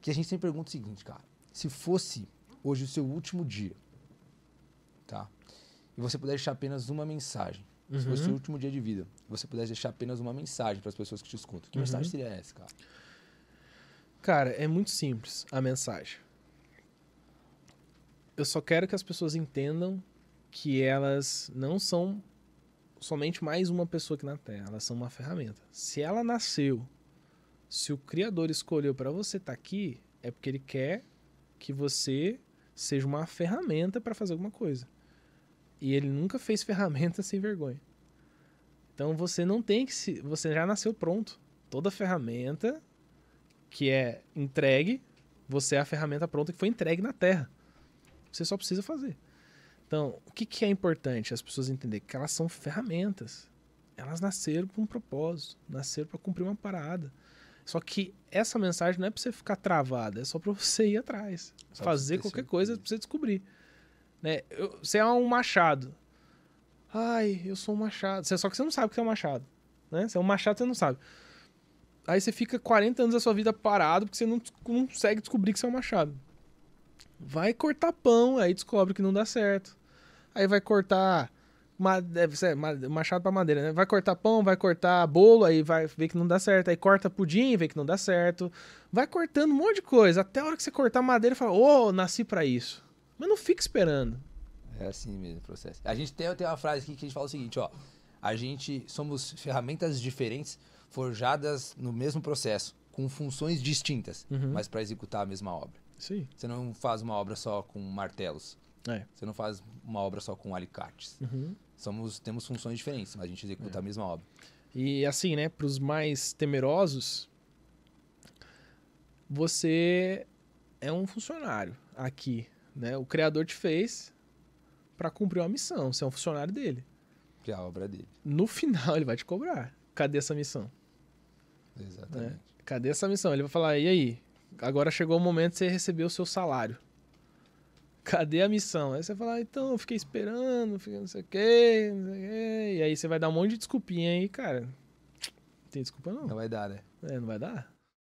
que a gente sempre pergunta o seguinte, cara. Se fosse hoje o seu último dia, tá? E você pudesse deixar apenas uma mensagem. Uhum. Se fosse o uhum. seu último dia de vida, você pudesse deixar apenas uma mensagem para as pessoas que te escutam. Que uhum. mensagem seria essa, cara? Cara, é muito simples a mensagem. Eu só quero que as pessoas entendam que elas não são somente mais uma pessoa aqui na Terra, elas são uma ferramenta. Se ela nasceu se o Criador escolheu para você estar tá aqui, é porque ele quer que você seja uma ferramenta para fazer alguma coisa. E ele nunca fez ferramenta sem vergonha. Então você não tem que se. Você já nasceu pronto. Toda ferramenta que é entregue, você é a ferramenta pronta que foi entregue na Terra. Você só precisa fazer. Então, o que, que é importante as pessoas entenderem? Que elas são ferramentas. Elas nasceram para um propósito, nasceram para cumprir uma parada. Só que essa mensagem não é para você ficar travada, é só para você ir atrás, só fazer qualquer coisa para você descobrir. Né? Eu, você é um machado. Ai, eu sou um machado. Só que você não sabe que é um machado. Né? Você é um machado, você não sabe. Aí você fica 40 anos da sua vida parado porque você não consegue descobrir que você é um machado. Vai cortar pão, aí descobre que não dá certo. Aí vai cortar machado para madeira, né? Vai cortar pão, vai cortar bolo, aí vai ver que não dá certo. Aí corta pudim, vê que não dá certo. Vai cortando um monte de coisa. Até a hora que você cortar madeira, fala, ô, oh, nasci para isso. Mas não fica esperando. É assim mesmo o processo. A gente tem, tem uma frase aqui que a gente fala o seguinte, ó. A gente somos ferramentas diferentes forjadas no mesmo processo, com funções distintas, uhum. mas para executar a mesma obra. Sim. Você não faz uma obra só com martelos. É. Você não faz uma obra só com alicates. Uhum. Somos, temos funções diferentes, mas a gente executa é. a mesma obra. E assim, né, para os mais temerosos, você é um funcionário aqui, né? O criador te fez para cumprir uma missão, você é um funcionário dele. Que a obra dele. No final ele vai te cobrar. Cadê essa missão? Exatamente. Né? Cadê essa missão? Ele vai falar: "E aí? Agora chegou o momento de você receber o seu salário." cadê a missão? Aí você fala, ah, então, eu fiquei esperando, fiquei não sei o quê, não sei o quê. E aí você vai dar um monte de desculpinha aí, cara. Não tem desculpa não. Não vai dar, né? É, não vai dar?